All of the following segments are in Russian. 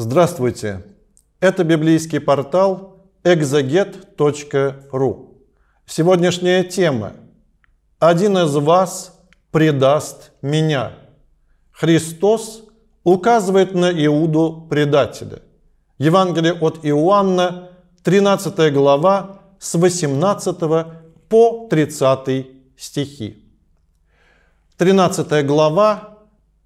Здравствуйте! Это библейский портал exeget.ru. Сегодняшняя тема «Один из вас предаст меня». Христос указывает на Иуду предателя. Евангелие от Иоанна, 13 глава, с 18 по 30 стихи. 13 глава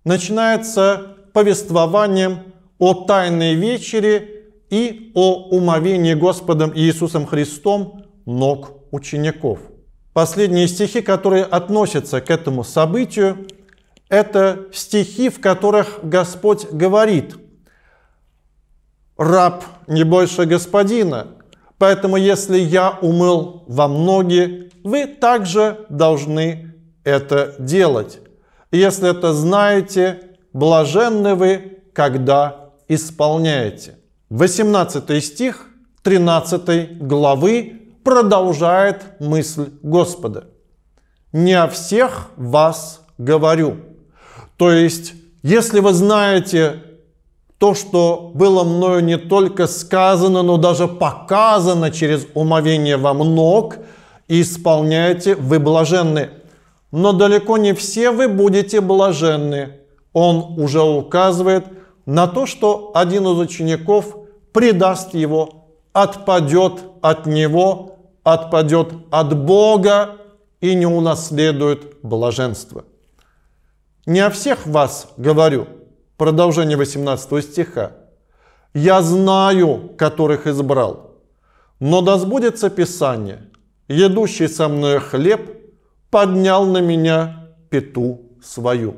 начинается повествованием о Тайной вечере и о умовении Господом Иисусом Христом ног учеников. Последние стихи, которые относятся к этому событию, это стихи, в которых Господь говорит «Раб не больше господина, поэтому если я умыл вам ноги, вы также должны это делать. Если это знаете, блаженны вы, когда исполняете. 18 стих 13 главы продолжает мысль Господа. «Не о всех вас говорю». То есть, если вы знаете то, что было мною не только сказано, но даже показано через умовение вам ног, и исполняете, вы блаженны. Но далеко не все вы будете блаженны. Он уже указывает – на то, что один из учеников предаст его, отпадет от него, отпадет от Бога и не унаследует блаженство. Не о всех вас говорю, продолжение 18 стиха. Я знаю, которых избрал, но да сбудется Писание, едущий со мною хлеб поднял на меня пету свою.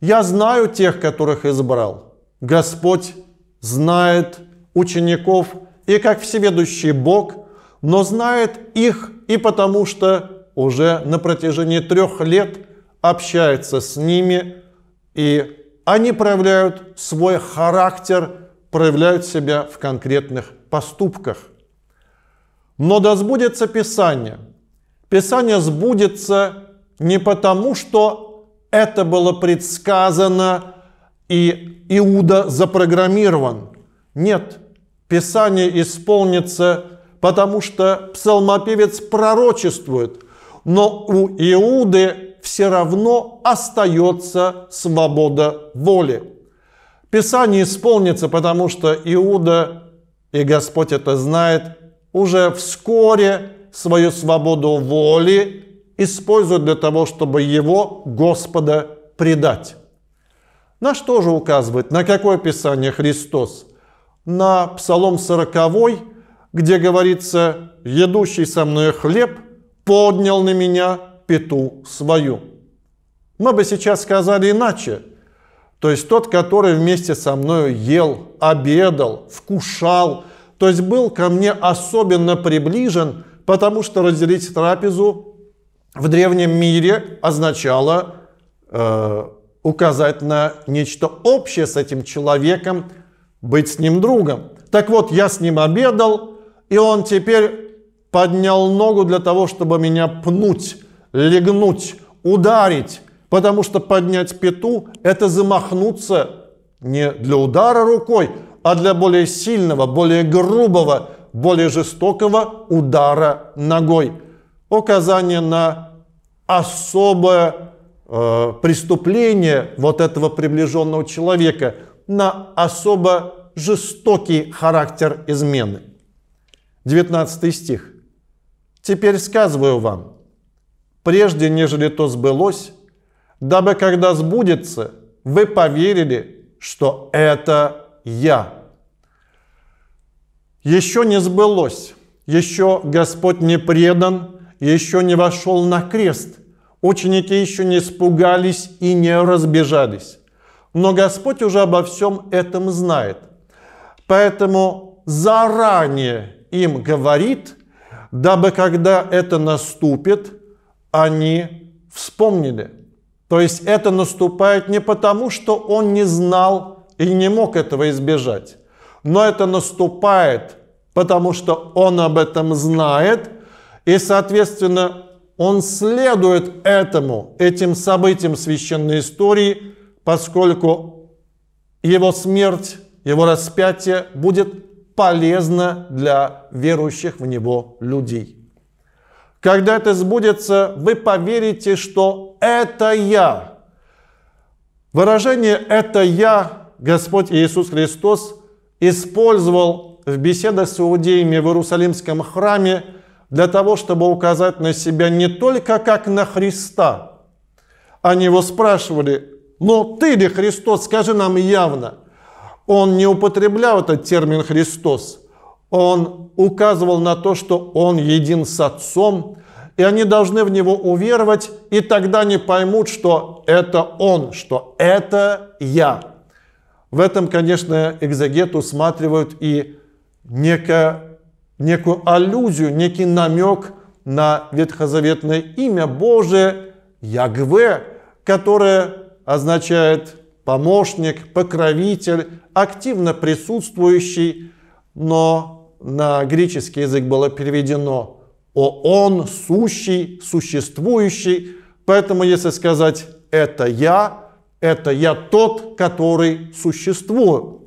Я знаю тех, которых избрал. Господь знает учеников и как всеведущий Бог, но знает их и потому, что уже на протяжении трех лет общается с ними, и они проявляют свой характер, проявляют себя в конкретных поступках. Но да сбудется Писание. Писание сбудется не потому, что это было предсказано, и Иуда запрограммирован. Нет, Писание исполнится, потому что псалмопевец пророчествует, но у Иуды все равно остается свобода воли. Писание исполнится, потому что Иуда, и Господь это знает, уже вскоре свою свободу воли используют для того, чтобы его, Господа, предать. На что же указывает, на какое Писание Христос? На Псалом 40, где говорится «Едущий со мной хлеб поднял на меня пету свою». Мы бы сейчас сказали иначе. То есть тот, который вместе со мною ел, обедал, вкушал, то есть был ко мне особенно приближен, потому что разделить трапезу в древнем мире означало э, указать на нечто общее с этим человеком, быть с ним другом. Так вот, я с ним обедал, и он теперь поднял ногу для того, чтобы меня пнуть, легнуть, ударить, потому что поднять пету – это замахнуться не для удара рукой, а для более сильного, более грубого, более жестокого удара ногой – указание на особое э, преступление вот этого приближенного человека, на особо жестокий характер измены. 19 стих. «Теперь сказываю вам, прежде нежели то сбылось, дабы когда сбудется, вы поверили, что это я». Еще не сбылось, еще Господь не предан, еще не вошел на крест. Ученики еще не испугались и не разбежались. Но Господь уже обо всем этом знает. Поэтому заранее им говорит, дабы когда это наступит, они вспомнили. То есть это наступает не потому, что он не знал и не мог этого избежать, но это наступает, потому что он об этом знает – и, соответственно, он следует этому, этим событиям священной истории, поскольку его смерть, его распятие будет полезно для верующих в него людей. Когда это сбудется, вы поверите, что это я. Выражение «это я» Господь Иисус Христос использовал в беседах с иудеями в Иерусалимском храме – для того, чтобы указать на себя не только как на Христа. Они его спрашивали, но ты ли Христос, скажи нам явно. Он не употреблял этот термин «Христос», он указывал на то, что он един с Отцом, и они должны в него уверовать, и тогда не поймут, что это он, что это я. В этом, конечно, экзегет усматривают и некое некую аллюзию, некий намек на ветхозаветное имя Божие Ягве, которое означает помощник, покровитель, активно присутствующий, но на греческий язык было переведено «о он», «сущий», «существующий». Поэтому если сказать «это я», это «я тот, который существую»,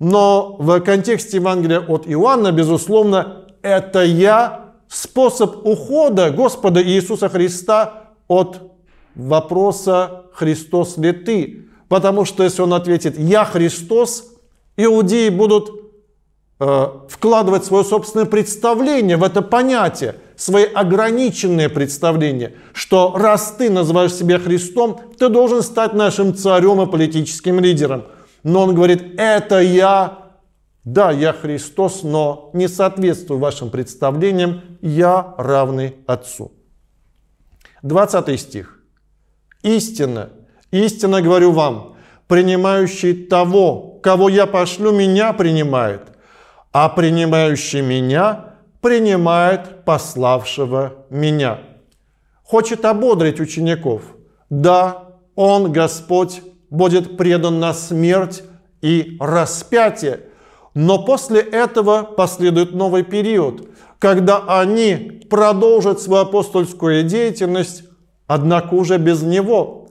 но в контексте Евангелия от Иоанна, безусловно, это я способ ухода Господа Иисуса Христа от вопроса «Христос ли ты?». Потому что если он ответит «Я Христос», иудеи будут э, вкладывать свое собственное представление в это понятие, свои ограниченные представления, что раз ты называешь себя Христом, ты должен стать нашим царем и политическим лидером – но он говорит, это я, да, я Христос, но не соответствую вашим представлениям, я равный Отцу. 20 стих. Истина, истинно говорю вам, принимающий того, кого я пошлю, меня принимает, а принимающий меня принимает пославшего меня. Хочет ободрить учеников. Да, Он Господь будет предан на смерть и распятие. Но после этого последует новый период, когда они продолжат свою апостольскую деятельность, однако уже без него.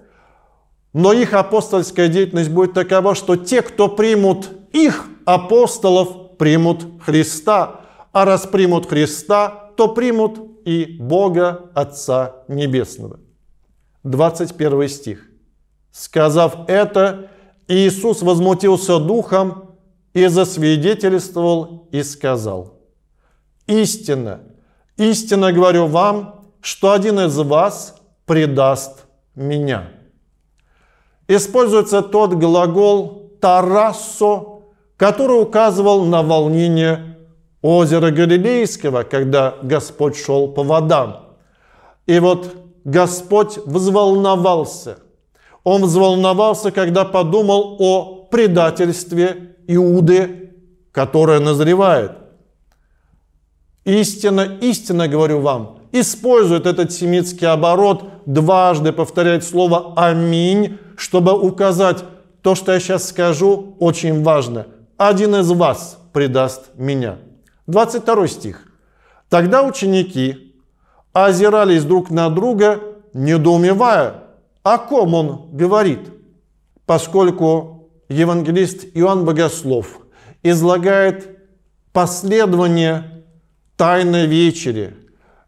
Но их апостольская деятельность будет такова, что те, кто примут их апостолов, примут Христа. А раз примут Христа, то примут и Бога Отца Небесного. 21 стих. Сказав это, Иисус возмутился духом и засвидетельствовал и сказал, «Истина, истинно говорю вам, что один из вас предаст меня». Используется тот глагол тарасо, который указывал на волнение озера Галилейского, когда Господь шел по водам. И вот Господь взволновался – он взволновался, когда подумал о предательстве Иуды, которое назревает. Истинно, истинно говорю вам, использует этот семитский оборот, дважды повторяет слово «Аминь», чтобы указать, то, что я сейчас скажу, очень важно. Один из вас предаст меня. 22 стих. Тогда ученики озирались друг на друга, недоумевая, о ком он говорит, поскольку евангелист Иоанн Богослов излагает последование Тайной Вечери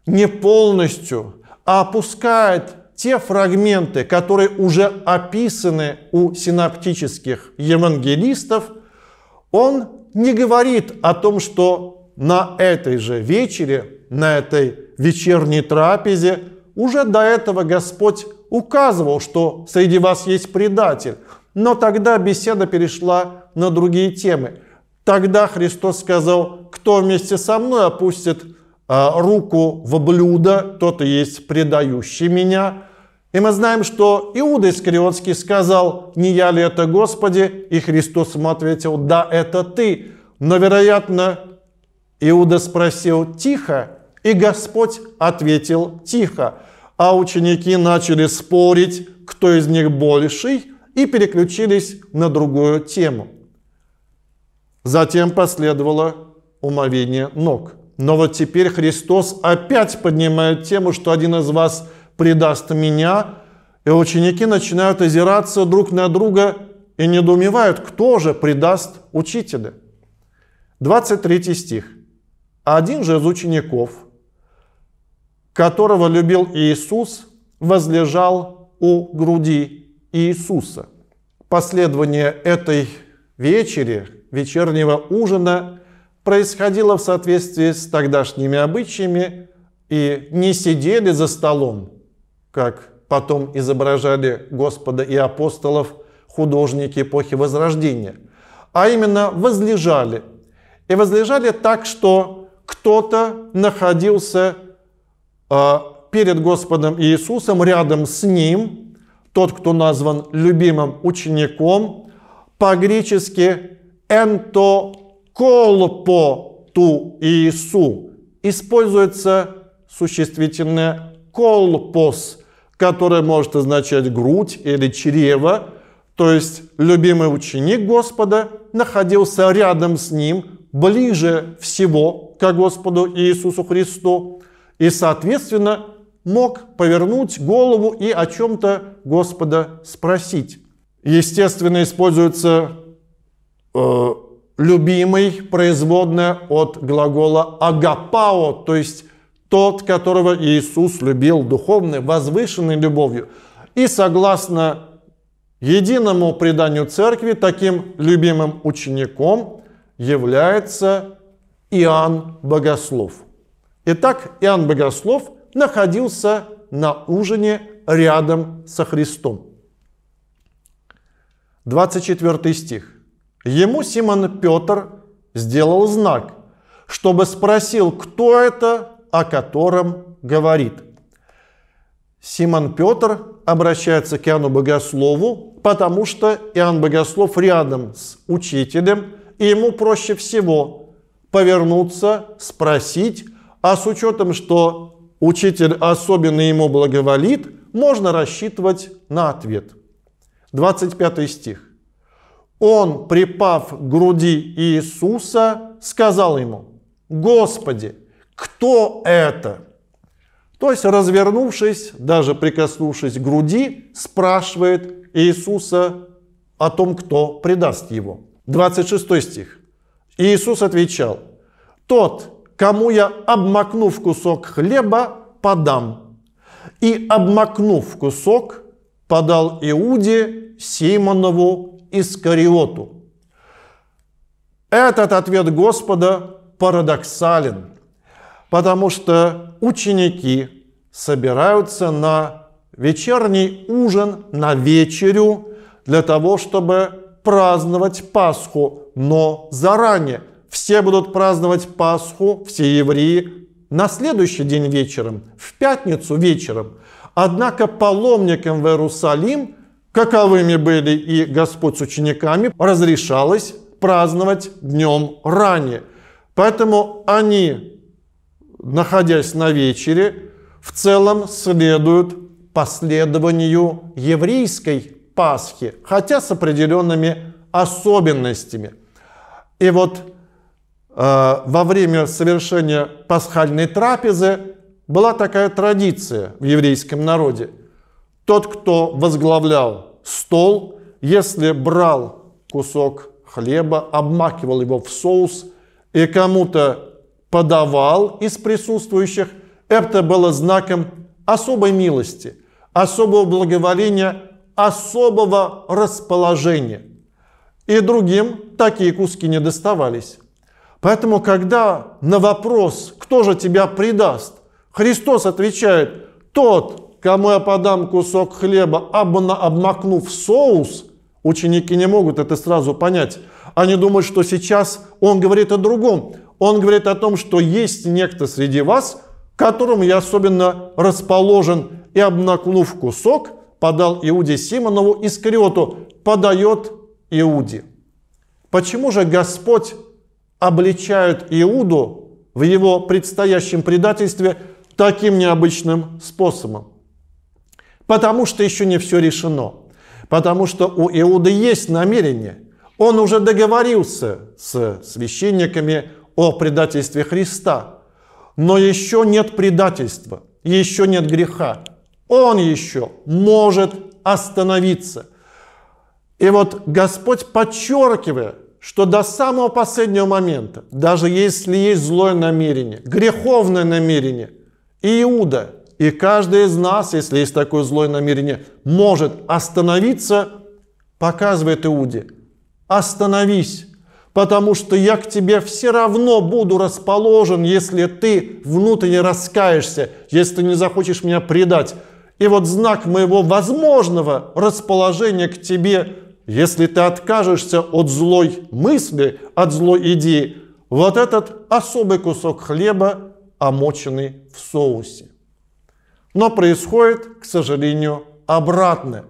не полностью, а опускает те фрагменты, которые уже описаны у синаптических евангелистов, он не говорит о том, что на этой же вечере, на этой вечерней трапезе уже до этого Господь указывал, что среди вас есть предатель. Но тогда беседа перешла на другие темы. Тогда Христос сказал, кто вместе со мной опустит а, руку в блюдо, тот и есть предающий меня. И мы знаем, что Иуда Искариотский сказал, не я ли это Господи? И Христос ему ответил, да, это ты. Но, вероятно, Иуда спросил тихо, и Господь ответил тихо а ученики начали спорить, кто из них больший, и переключились на другую тему. Затем последовало умовение ног. Но вот теперь Христос опять поднимает тему, что один из вас предаст меня, и ученики начинают озираться друг на друга и недоумевают, кто же предаст учителя. 23 стих. Один же из учеников – которого любил Иисус, возлежал у груди Иисуса. Последование этой вечери, вечернего ужина, происходило в соответствии с тогдашними обычаями и не сидели за столом, как потом изображали Господа и апостолов художники эпохи Возрождения, а именно возлежали. И возлежали так, что кто-то находился а, перед Господом Иисусом, рядом с Ним, тот, кто назван любимым учеником, по-гречески «энто колпо ту Иису» используется существительное «колпос», которое может означать грудь или чрево, то есть любимый ученик Господа находился рядом с ним, ближе всего к Господу Иисусу Христу и, соответственно, мог повернуть голову и о чем-то Господа спросить. Естественно, используется э, любимый производное от глагола агапао, то есть тот, которого Иисус любил духовной, возвышенной любовью. И согласно единому преданию церкви, таким любимым учеником является Иоанн Богослов. Итак, Иоанн Богослов находился на ужине рядом со Христом. 24 стих. Ему Симон Петр сделал знак, чтобы спросил, кто это, о котором говорит. Симон Петр обращается к Иоанну Богослову, потому что Иоанн Богослов рядом с учителем, и ему проще всего повернуться, спросить, а с учетом, что учитель особенно ему благоволит, можно рассчитывать на ответ. 25 стих. Он, припав к груди Иисуса, сказал ему, «Господи, кто это?» То есть, развернувшись, даже прикоснувшись к груди, спрашивает Иисуса о том, кто предаст его. 26 стих. Иисус отвечал, «Тот, кому я, обмакнув кусок хлеба, подам. И, обмакнув кусок, подал Иуде Симонову Искариоту. Этот ответ Господа парадоксален, потому что ученики собираются на вечерний ужин, на вечерю, для того, чтобы праздновать Пасху, но заранее – все будут праздновать Пасху, все евреи, на следующий день вечером, в пятницу вечером. Однако паломникам в Иерусалим, каковыми были и Господь с учениками, разрешалось праздновать днем ранее. Поэтому они, находясь на вечере, в целом следуют последованию еврейской Пасхи, хотя с определенными особенностями. И вот Э, во время совершения пасхальной трапезы была такая традиция в еврейском народе. Тот, кто возглавлял стол, если брал кусок хлеба, обмакивал его в соус и кому-то подавал из присутствующих, это было знаком особой милости, особого благоволения, особого расположения. И другим такие куски не доставались. Поэтому, когда на вопрос, кто же тебя предаст, Христос отвечает, тот, кому я подам кусок хлеба, обмакнув соус, ученики не могут это сразу понять. Они думают, что сейчас он говорит о другом. Он говорит о том, что есть некто среди вас, которому я особенно расположен, и обмакнув кусок, подал Иуде Симонову Искариоту, подает Иуде. Почему же Господь обличают Иуду в его предстоящем предательстве таким необычным способом. Потому что еще не все решено. Потому что у Иуды есть намерение. Он уже договорился с священниками о предательстве Христа. Но еще нет предательства, еще нет греха. Он еще может остановиться. И вот Господь, подчеркивая что до самого последнего момента, даже если есть злое намерение, греховное намерение, и Иуда, и каждый из нас, если есть такое злое намерение, может остановиться, показывает Иуде, остановись, потому что я к тебе все равно буду расположен, если ты внутренне раскаешься, если ты не захочешь меня предать. И вот знак моего возможного расположения к тебе – если ты откажешься от злой мысли, от злой идеи, вот этот особый кусок хлеба, омоченный в соусе. Но происходит, к сожалению, обратное.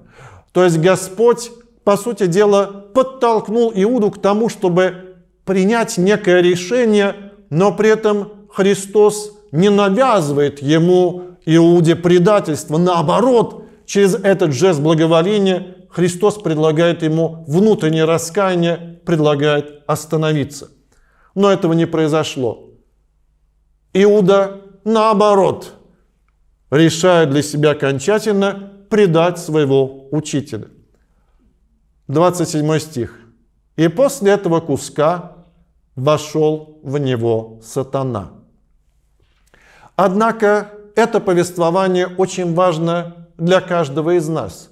То есть Господь, по сути дела, подтолкнул Иуду к тому, чтобы принять некое решение, но при этом Христос не навязывает ему Иуде предательство. Наоборот, через этот жест благоволения Христос предлагает ему внутреннее раскаяние, предлагает остановиться. Но этого не произошло. Иуда, наоборот, решает для себя окончательно предать своего учителя. 27 стих. «И после этого куска вошел в него сатана». Однако это повествование очень важно для каждого из нас –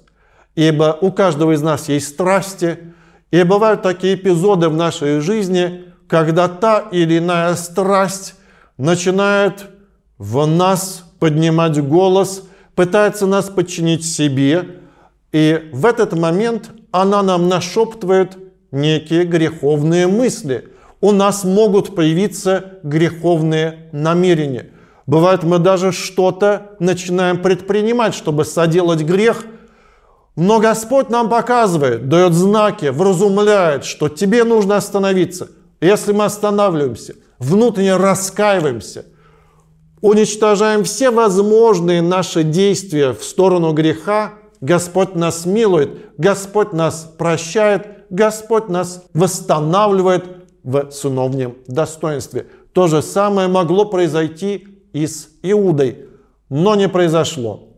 ибо у каждого из нас есть страсти, и бывают такие эпизоды в нашей жизни, когда та или иная страсть начинает в нас поднимать голос, пытается нас подчинить себе, и в этот момент она нам нашептывает некие греховные мысли. У нас могут появиться греховные намерения. Бывает, мы даже что-то начинаем предпринимать, чтобы соделать грех – но Господь нам показывает, дает знаки, вразумляет, что тебе нужно остановиться. Если мы останавливаемся, внутренне раскаиваемся, уничтожаем все возможные наши действия в сторону греха, Господь нас милует, Господь нас прощает, Господь нас восстанавливает в сыновнем достоинстве. То же самое могло произойти и с Иудой, но не произошло.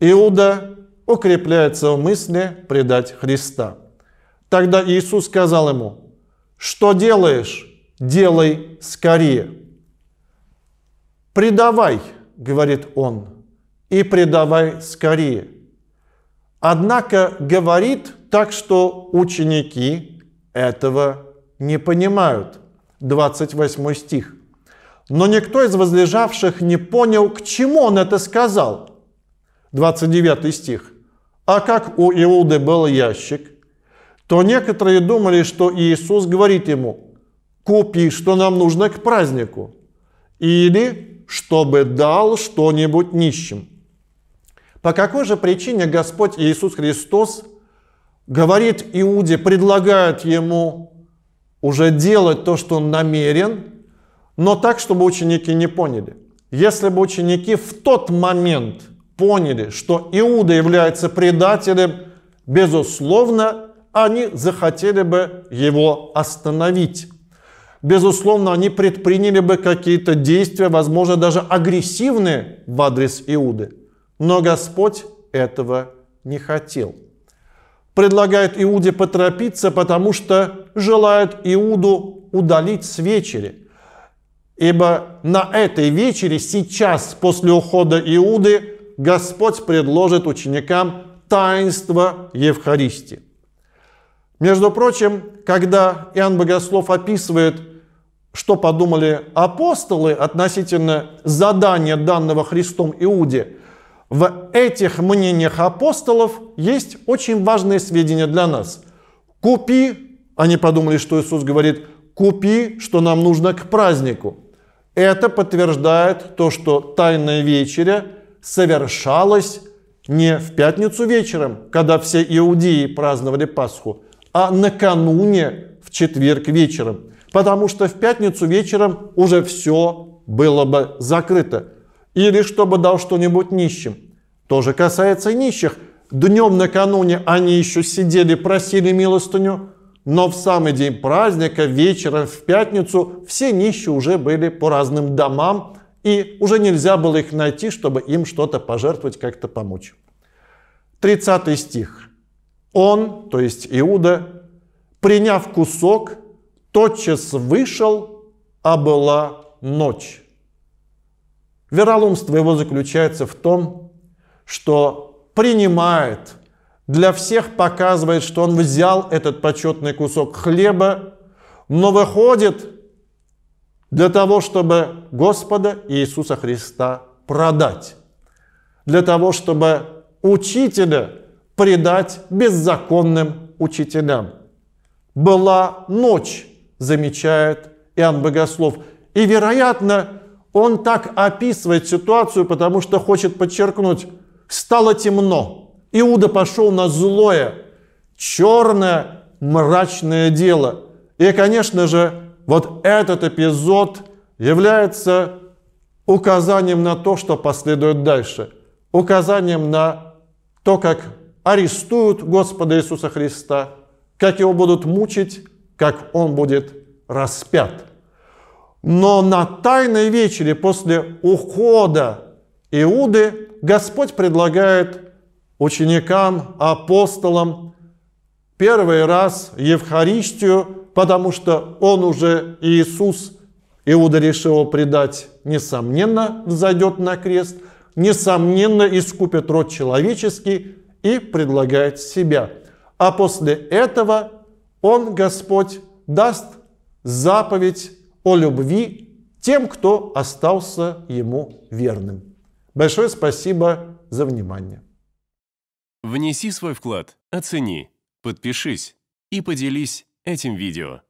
Иуда укрепляется в мысли предать Христа. Тогда Иисус сказал ему, что делаешь, делай скорее. «Предавай», — говорит он, — «и предавай скорее». Однако говорит так, что ученики этого не понимают. 28 стих. Но никто из возлежавших не понял, к чему он это сказал. 29 стих а как у Иуды был ящик, то некоторые думали, что Иисус говорит ему, купи, что нам нужно к празднику, или чтобы дал что-нибудь нищим. По какой же причине Господь Иисус Христос говорит Иуде, предлагает ему уже делать то, что он намерен, но так, чтобы ученики не поняли. Если бы ученики в тот момент – поняли, что Иуда является предателем, безусловно, они захотели бы его остановить. Безусловно, они предприняли бы какие-то действия, возможно, даже агрессивные в адрес Иуды. Но Господь этого не хотел. Предлагает Иуде поторопиться, потому что желает Иуду удалить с вечери. Ибо на этой вечере, сейчас, после ухода Иуды, Господь предложит ученикам таинство Евхаристии. Между прочим, когда Иоанн Богослов описывает, что подумали апостолы относительно задания данного Христом Иуде, в этих мнениях апостолов есть очень важные сведения для нас. Купи, они подумали, что Иисус говорит, купи, что нам нужно к празднику. Это подтверждает то, что Тайная вечеря совершалось не в пятницу вечером, когда все иудеи праздновали Пасху, а накануне в четверг вечером. Потому что в пятницу вечером уже все было бы закрыто. Или чтобы дал что-нибудь нищим. Тоже касается и нищих. Днем накануне они еще сидели, просили милостыню, но в самый день праздника, вечером в пятницу, все нищие уже были по разным домам, и уже нельзя было их найти, чтобы им что-то пожертвовать, как-то помочь. 30 стих. Он, то есть Иуда, приняв кусок, тотчас вышел, а была ночь. Вероломство его заключается в том, что принимает, для всех показывает, что он взял этот почетный кусок хлеба, но выходит для того, чтобы Господа Иисуса Христа продать, для того, чтобы учителя предать беззаконным учителям. Была ночь, замечает Иоанн Богослов. И, вероятно, он так описывает ситуацию, потому что хочет подчеркнуть, стало темно. Иуда пошел на злое, черное, мрачное дело. И, конечно же, вот этот эпизод является указанием на то, что последует дальше. Указанием на то, как арестуют Господа Иисуса Христа, как его будут мучить, как он будет распят. Но на Тайной вечере после ухода Иуды Господь предлагает ученикам, апостолам первый раз Евхаристию потому что он уже Иисус, Иуда решил предать, несомненно, взойдет на крест, несомненно, искупит род человеческий и предлагает себя. А после этого он, Господь, даст заповедь о любви тем, кто остался ему верным. Большое спасибо за внимание. Внеси свой вклад, оцени, подпишись и поделись этим видео.